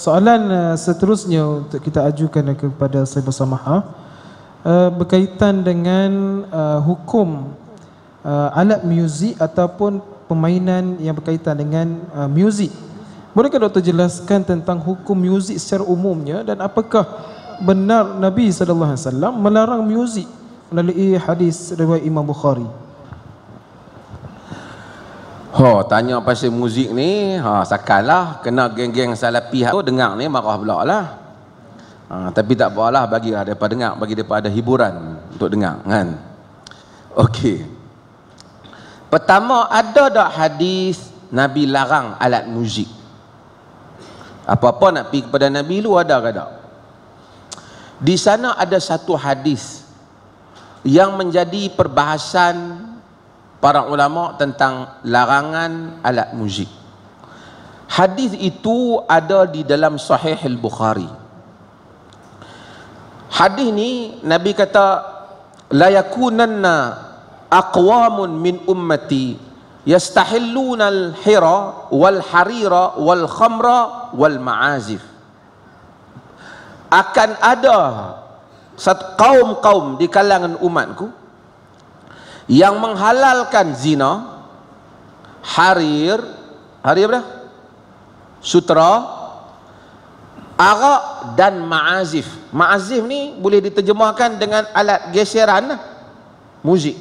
Soalan eh, seterusnya untuk kita ajukan kepada Syed Basamaha eh, berkaitan dengan eh, hukum alat muzik ataupun permainan yang berkaitan dengan muzik. Bolehkah doktor jelaskan tentang hukum muzik secara umumnya dan apakah benar Nabi sallallahu alaihi wasallam melarang muzik melalui hadis riwayat Imam Bukhari? Ha, oh, tanya pasal muzik ni, ha, sakalah. Kena geng-geng salah pihak tu, dengar ni marah pula lah. Ha, tapi tak apalah, bagi lah daripada dengar, bagi daripada ada hiburan untuk dengar, kan? Okey. Pertama, ada tak hadis Nabi larang alat muzik? Apa-apa nak pergi kepada Nabi lu ada ke tak? Di sana ada satu hadis yang menjadi perbahasan para ulama tentang larangan alat muzik. Hadis itu ada di dalam Sahih Al-Bukhari. Hadis ni Nabi kata la yakunanna aqwamun min ummati yastahilluna al-hira wal harira wal khamra wal ma'azif. Akan ada satu kaum-kaum di kalangan umatku yang menghalalkan zina harir harir apa dah? sutra arak dan ma'azif ma'azif ni boleh diterjemahkan dengan alat geseran lah. muzik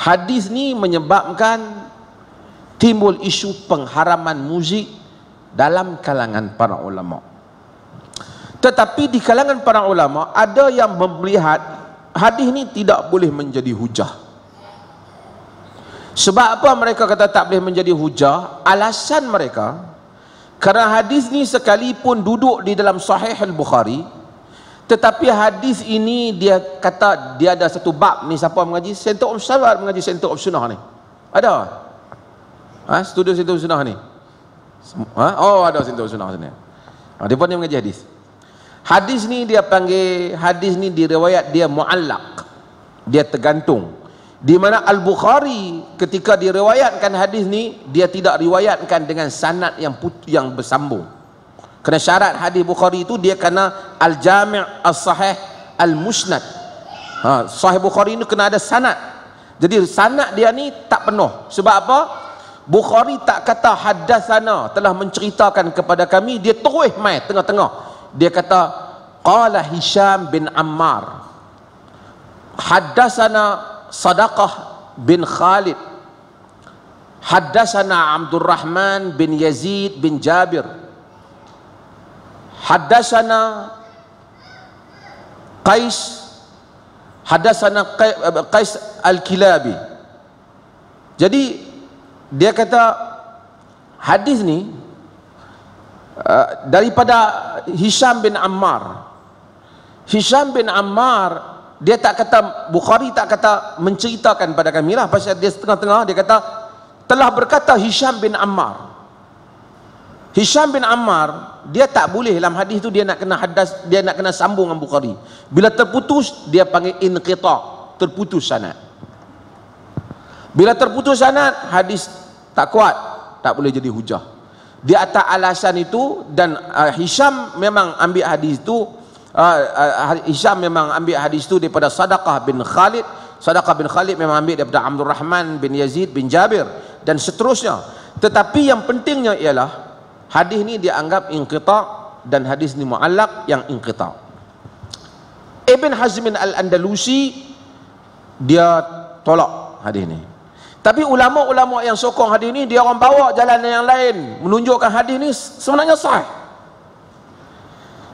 hadis ni menyebabkan timbul isu pengharaman muzik dalam kalangan para ulama tetapi di kalangan para ulama ada yang melihat hadis ni tidak boleh menjadi hujah sebab apa mereka kata tak boleh menjadi hujah alasan mereka kerana hadis ni sekalipun duduk di dalam sahih al-Bukhari tetapi hadis ini dia kata dia ada satu bab ni siapa mengaji Sentuh of Syarat mengaji Sentuh of Sunnah ni ada ha? studio Sentuh of Sunnah ni ha? oh ada Sentuh of Sunnah sini ha, dia pun yang mengaji hadis Hadis ni dia panggil hadis ni diriwayat dia muallak. Dia tergantung. Di mana Al-Bukhari ketika diriwayatkan hadis ni dia tidak riwayatkan dengan sanad yang putu, yang bersambung. Kena syarat hadis Bukhari itu dia kena al-jami' as-sahih al-musnad. Ha, sahih Bukhari ni kena ada sanad. Jadi sanad dia ni tak penuh. Sebab apa? Bukhari tak kata hadasana telah menceritakan kepada kami dia terus mai tengah-tengah dia kata qala hisham bin ammar haddatsana sadaqah bin khalid haddatsana abdul rahman bin yazid bin jabir haddatsana qais haddatsana eh, qais al-kilabi jadi dia kata hadis ni Uh, daripada Hisham bin Ammar Hisham bin Ammar dia tak kata Bukhari tak kata menceritakan pada kami lah pasal dia setengah-tengah dia kata telah berkata Hisham bin Ammar Hisham bin Ammar dia tak boleh dalam hadis tu dia nak kena hadas dia nak kena sambung dengan Bukhari bila terputus dia panggil inqita terputus sanad bila terputus sanad hadis tak kuat tak boleh jadi hujah di atas alasan itu dan uh, Hisham memang ambil hadis itu uh, ah, uh, ah, Hisham memang ambil hadis itu daripada Sadaqah bin Khalid Sadaqah bin Khalid memang ambil daripada Abdul Rahman bin Yazid bin Jabir dan seterusnya tetapi yang pentingnya ialah hadis ini dianggap inqita dan hadis ini muallak yang inqita Ibn Hazmin Al-Andalusi dia tolak hadis ini tapi ulama-ulama yang sokong hadis ini dia orang bawa jalan yang lain menunjukkan hadis ini sebenarnya sah.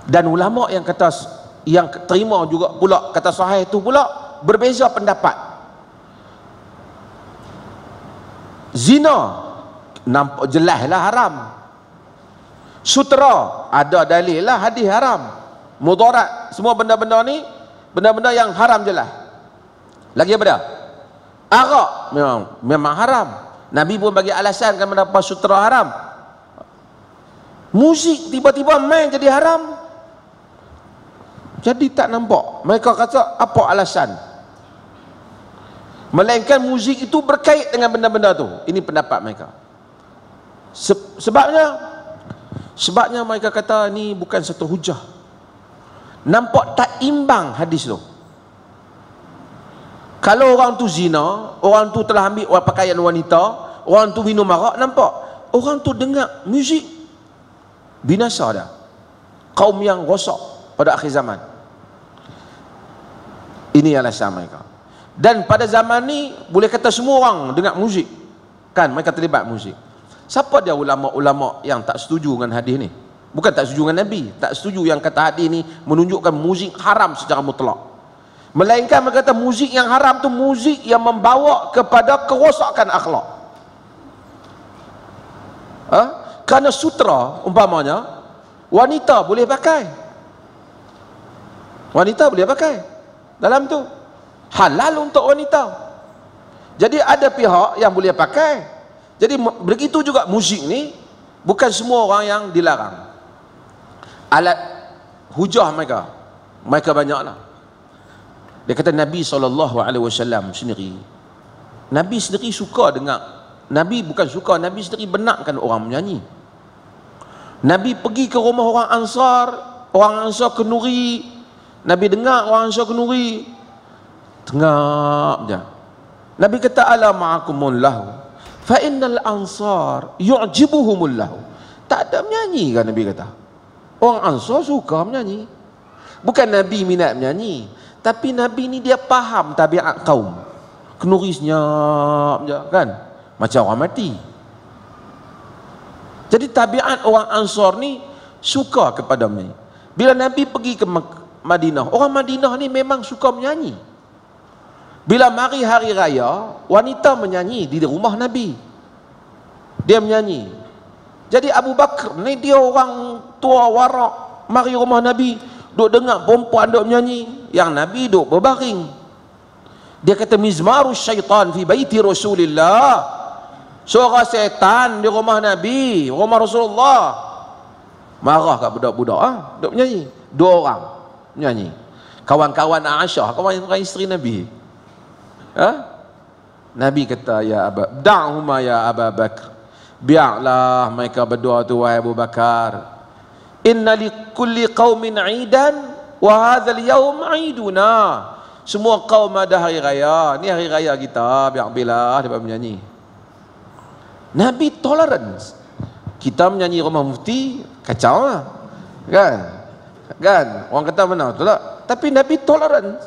Dan ulama yang kata yang terima juga pula kata sah itu pula berbeza pendapat. Zina nampak jelas lah haram. Sutera ada dalil lah hadis haram. Mudarat semua benda-benda ni benda-benda yang haram jelah Lagi apa dah? arak memang memang haram nabi pun bagi alasan kan mendapat sutra haram Musik tiba-tiba main jadi haram jadi tak nampak mereka kata apa alasan melainkan muzik itu berkait dengan benda-benda tu ini pendapat mereka sebabnya sebabnya mereka kata ini bukan satu hujah nampak tak imbang hadis tu kalau orang tu zina orang tu telah ambil pakaian wanita orang tu minum arak nampak orang tu dengar muzik binasa dah kaum yang rosak pada akhir zaman ini yang alasan mereka dan pada zaman ni boleh kata semua orang dengar muzik kan mereka terlibat muzik siapa dia ulama-ulama yang tak setuju dengan hadis ni bukan tak setuju dengan Nabi tak setuju yang kata hadis ni menunjukkan muzik haram secara mutlak Melainkan mereka kata muzik yang haram tu muzik yang membawa kepada kerosakan akhlak. Ha? Kerana sutra umpamanya wanita boleh pakai. Wanita boleh pakai. Dalam tu halal untuk wanita. Jadi ada pihak yang boleh pakai. Jadi begitu juga muzik ni bukan semua orang yang dilarang. Alat hujah mereka. Mereka banyaklah. Dia kata Nabi SAW sendiri Nabi sendiri suka dengar Nabi bukan suka, Nabi sendiri benarkan orang menyanyi Nabi pergi ke rumah orang Ansar Orang Ansar kenuri Nabi dengar orang Ansar kenuri Tengah dia Nabi kata ala ma'akumun lahu Fa innal ansar yu'jibuhumul lahu Tak ada menyanyi kan Nabi kata Orang Ansar suka menyanyi Bukan Nabi minat menyanyi tapi Nabi ni dia faham tabiat kaum. Kenurisnya ya, kan? Macam orang mati. Jadi tabiat orang Ansar ni suka kepada Nabi. Bila Nabi pergi ke Madinah, orang Madinah ni memang suka menyanyi. Bila mari hari raya, wanita menyanyi di rumah Nabi. Dia menyanyi. Jadi Abu Bakar ni dia orang tua warak mari rumah Nabi, duk dengar perempuan duk menyanyi yang nabi duk berbaring dia kata mizmaru syaitan fi baiti rasulillah suara setan di rumah nabi rumah rasulullah marah kat budak-budak ah ha? duk menyanyi dua orang menyanyi kawan-kawan Aisyah kawan-kawan isteri nabi ha? Nabi kata ya Aba da'huma ya Aba Bakar biarlah mereka berdua tu wahai Abu inna li kulli qaumin aidan wa hadzal yawm aiduna semua kaum ada hari raya ni hari raya kita biar bila dapat menyanyi nabi tolerance kita menyanyi rumah mufti kacau lah. kan kan orang kata mana tu lah tapi nabi tolerance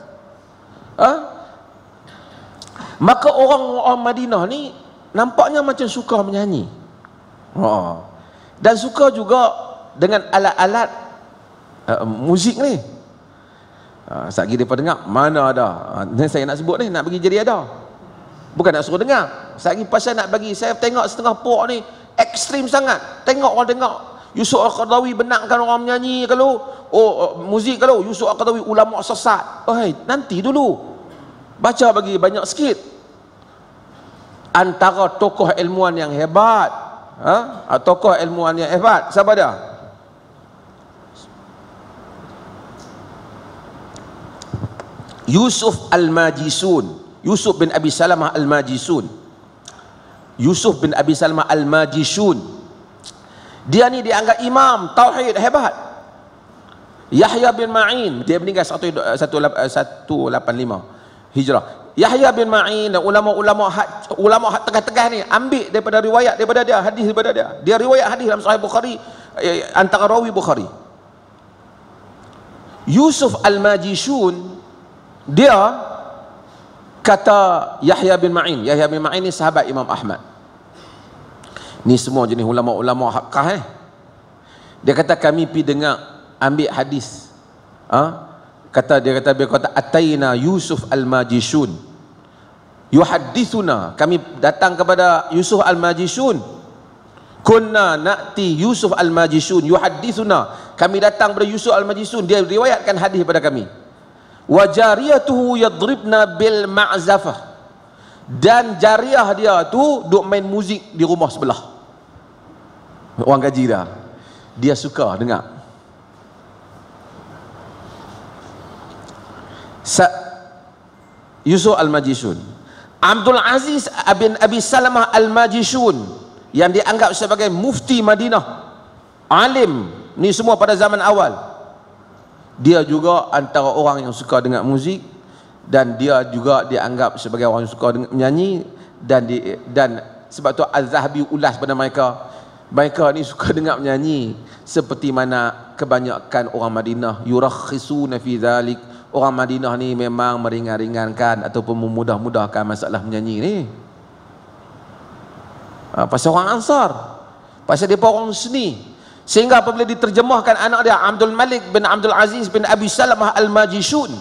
ha? maka orang-orang Madinah ni nampaknya macam suka menyanyi ha. dan suka juga dengan alat-alat uh, um, muzik ni. Uh, Sat lagi dengar, mana ada? Uh, saya nak sebut ni, nak bagi jadi ada. Bukan nak suruh dengar. Sat lagi pasal nak bagi, saya tengok setengah puak ni, ekstrim sangat. Tengok orang dengar. Yusuf Al-Qadawi benangkan orang menyanyi kalau, oh uh, muzik kalau, Yusuf Al-Qadawi ulama sesat. Oh, hey, nanti dulu. Baca bagi banyak sikit. Antara tokoh ilmuan yang hebat, ha? Ah, tokoh ilmuan yang hebat, siapa dia? Yusuf Al-Majisun Yusuf bin Abi Salamah Al-Majisun Yusuf bin Abi Salamah Al-Majisun Dia ni dianggap imam Tauhid hebat Yahya bin Ma'in Dia meninggal 185 Hijrah Yahya bin Ma'in dan ulama-ulama had, ulama had tengah-tengah ni ambil daripada riwayat daripada dia hadis daripada dia dia riwayat hadis dalam sahih Bukhari eh, antara rawi Bukhari Yusuf al Majisun dia kata Yahya bin Ma'in Yahya bin Ma'in ni sahabat Imam Ahmad ni semua jenis ulama-ulama hakkah eh dia kata kami pi dengar ambil hadis ha? kata dia kata dia kata ataina Yusuf al-Majishun yuhaddithuna kami datang kepada Yusuf al-Majishun kunna na'ti Yusuf al-Majishun yuhaddithuna kami datang kepada Yusuf al-Majishun dia riwayatkan hadis kepada kami wa jariyatuhu yadribna bil ma'zafah dan jariah dia tu duk main muzik di rumah sebelah orang gaji dah dia suka dengar Sa Yusuf Al-Majishun Abdul Aziz bin Abi Salamah Al-Majishun yang dianggap sebagai mufti Madinah alim ni semua pada zaman awal dia juga antara orang yang suka dengan muzik dan dia juga dianggap sebagai orang yang suka dengan menyanyi dan di, dan sebab tu Az-Zahabi ulas pada mereka mereka ni suka dengar menyanyi seperti mana kebanyakan orang Madinah yurakhisuna fi zalik orang Madinah ni memang meringankan ataupun memudah-mudahkan masalah menyanyi ni ha, pasal orang Ansar pasal dia orang seni sehingga apabila diterjemahkan anak dia Abdul Malik bin Abdul Aziz bin Abi Salamah Al-Majishun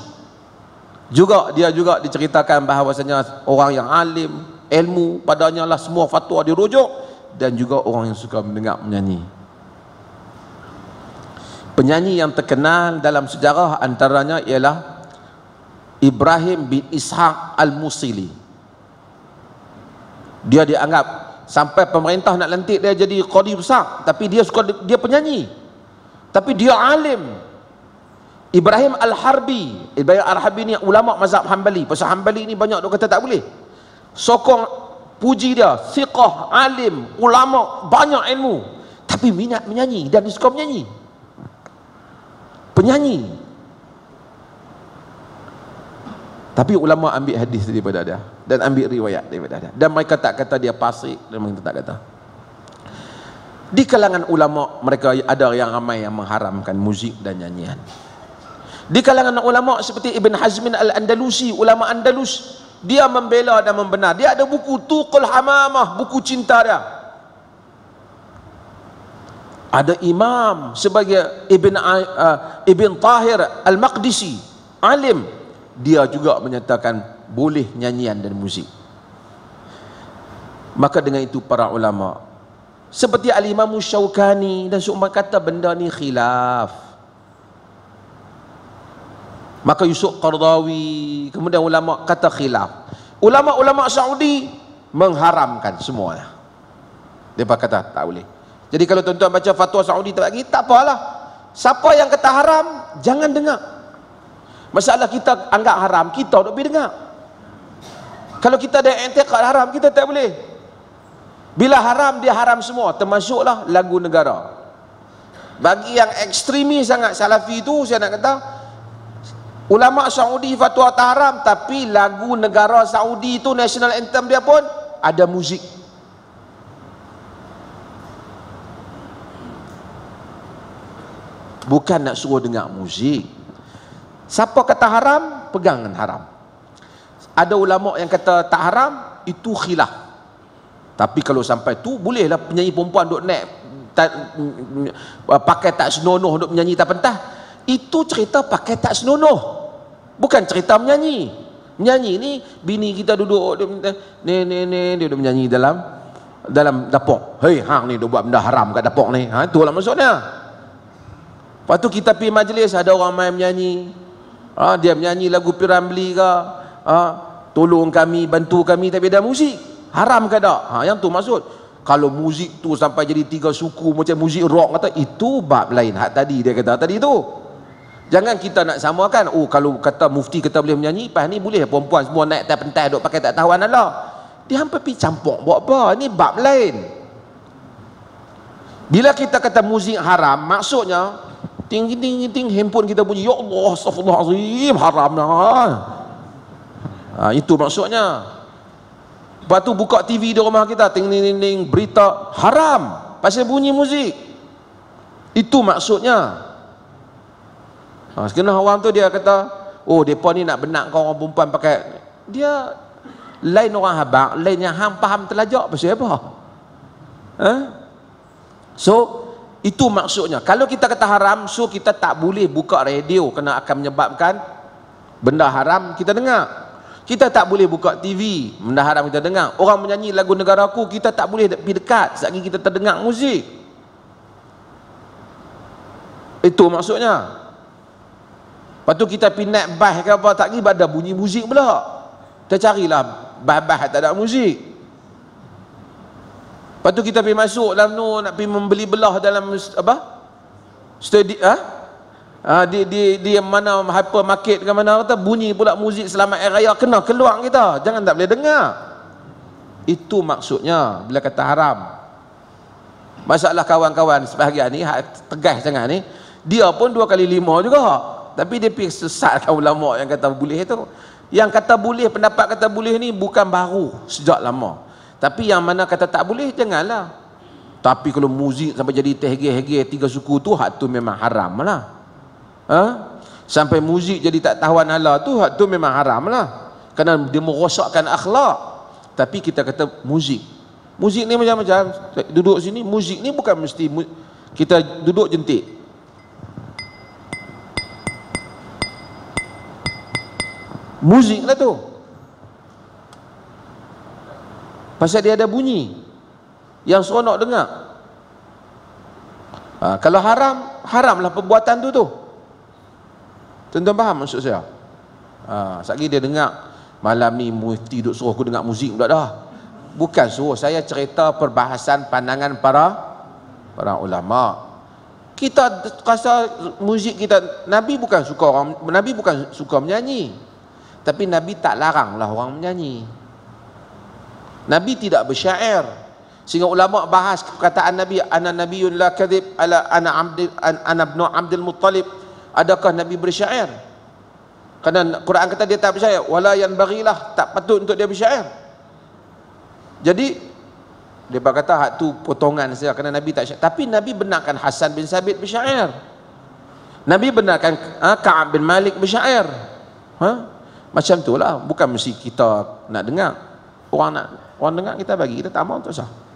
juga dia juga diceritakan bahawasanya orang yang alim ilmu padanya lah semua fatwa dirujuk dan juga orang yang suka mendengar menyanyi penyanyi yang terkenal dalam sejarah antaranya ialah Ibrahim bin Ishaq Al-Musili dia dianggap sampai pemerintah nak lantik dia jadi qadi besar tapi dia suka dia penyanyi tapi dia alim Ibrahim Al-Harbi Ibrahim Al-Harbi ni ulama mazhab Hanbali pasal Hanbali ni banyak dia kata tak boleh sokong puji dia siqah alim ulama banyak ilmu tapi minat menyanyi dan dia suka menyanyi penyanyi Tapi ulama ambil hadis daripada dia dan ambil riwayat daripada dia. Dan mereka tak kata dia pasik dan mereka tak kata. Di kalangan ulama mereka ada yang ramai yang mengharamkan muzik dan nyanyian. Di kalangan ulama seperti Ibn Hazm al-Andalusi, ulama Andalus, dia membela dan membenar. Dia ada buku Tuqul Hamamah, buku cinta dia. Ada imam sebagai Ibn, uh, Ibn Tahir al-Maqdisi, alim dia juga menyatakan boleh nyanyian dan muzik maka dengan itu para ulama seperti al-imam syaukani dan seumpama kata benda ni khilaf maka Yusuf Qardawi kemudian ulama kata khilaf ulama-ulama Saudi mengharamkan semuanya mereka kata tak boleh jadi kalau tuan-tuan baca fatwa Saudi tak lagi tak apalah siapa yang kata haram jangan dengar Masalah kita anggap haram, kita tak boleh dengar. Kalau kita ada antikat haram, kita tak boleh. Bila haram, dia haram semua. Termasuklah lagu negara. Bagi yang ekstremi sangat salafi itu, saya nak kata, ulama Saudi fatwa tak haram, tapi lagu negara Saudi itu, national anthem dia pun, ada muzik. Bukan nak suruh dengar muzik. Siapa kata haram, pegangan haram. Ada ulama yang kata tak haram, itu khilaf. Tapi kalau sampai tu bolehlah penyanyi perempuan duk naik mm, pakai tak senonoh duk menyanyi tak pentah, Itu cerita pakai tak senonoh. Bukan cerita menyanyi. Menyanyi ni bini kita duduk dia minta ni ni ni dia duduk menyanyi dalam dalam dapur. Hei hang ni duduk buat benda haram kat dapur ni. Ha itulah maksudnya. Lepas tu kita pergi majlis ada orang main menyanyi ha, dia menyanyi lagu Piramli ke ha, tolong kami bantu kami tapi ada muzik haram ke tak ha, yang tu maksud kalau muzik tu sampai jadi tiga suku macam muzik rock kata itu bab lain hak tadi dia kata tadi tu jangan kita nak samakan oh kalau kata mufti kata boleh menyanyi pas ni boleh perempuan semua naik atas pentas duk pakai tak tahu anak dia hampa pi campur buat apa ni bab lain bila kita kata muzik haram maksudnya ting ting ting ting handphone kita bunyi ya Allah astagfirullahalazim haram dah ha, itu maksudnya Batu buka TV di rumah kita ting ting ting, ting berita haram pasal bunyi muzik itu maksudnya ha, sekarang orang tu dia kata oh depa ni nak benarkan orang perempuan pakai dia lain orang habak lain yang ham faham terlajak pasal apa ha? so itu maksudnya. Kalau kita kata haram, so kita tak boleh buka radio kena akan menyebabkan benda haram kita dengar. Kita tak boleh buka TV, benda haram kita dengar. Orang menyanyi lagu negaraku, kita tak boleh pergi dekat sebab kita terdengar muzik. Itu maksudnya. Lepas tu kita pergi naik bas ke apa, tak pergi ada bunyi muzik pula. Kita carilah bas-bas tak ada muzik. Lepas tu kita pergi masuk dalam tu nak pergi membeli belah dalam apa? Studi ah. Ha? Ha, di di di mana hypermarket ke mana kata bunyi pula muzik selamat hari raya kena keluar kita. Jangan tak boleh dengar. Itu maksudnya bila kata haram. Masalah kawan-kawan sebahagian ni tegas sangat ni. Dia pun dua kali lima juga. Tapi dia pergi sesatkan ulama yang kata boleh tu. Yang kata boleh, pendapat kata boleh ni bukan baru sejak lama. Tapi yang mana kata tak boleh, janganlah. Tapi kalau muzik sampai jadi tehge-hege tiga suku tu, hak tu memang haram lah. Ha? Sampai muzik jadi tak tahuan Allah tu, hak tu memang haram lah. Kerana dia merosakkan akhlak. Tapi kita kata muzik. Muzik ni macam-macam. Duduk sini, muzik ni bukan mesti mu- kita duduk jentik. Muzik lah tu. Pasal dia ada bunyi yang seronok dengar. Ha, kalau haram, haramlah perbuatan tu tu. Tuan-tuan faham maksud saya? Ha, Sekejap dia dengar, malam ni mufti duduk suruh aku dengar muzik pula dah. Bukan suruh, saya cerita perbahasan pandangan para para ulama. Kita rasa muzik kita, Nabi bukan suka orang, Nabi bukan suka menyanyi. Tapi Nabi tak larang lah orang menyanyi. Nabi tidak bersyair. Sehingga ulama bahas perkataan Nabi ana nabiyyun la kadhib ala ana abdul ana ibnu Abdul Muttalib. Adakah Nabi bersyair? Kerana Quran kata dia tak bersyair. Wala yan bagilah tak patut untuk dia bersyair. Jadi dia berkata hak tu potongan saja kerana Nabi tak syair. Tapi Nabi benarkan Hasan bin Sabit bersyair. Nabi benarkan ha, Ka'ab bin Malik bersyair. Ha? Macam tu lah. Bukan mesti kita nak dengar. Orang nak Orang dengar kita bagi, kita tak mau untuk sah.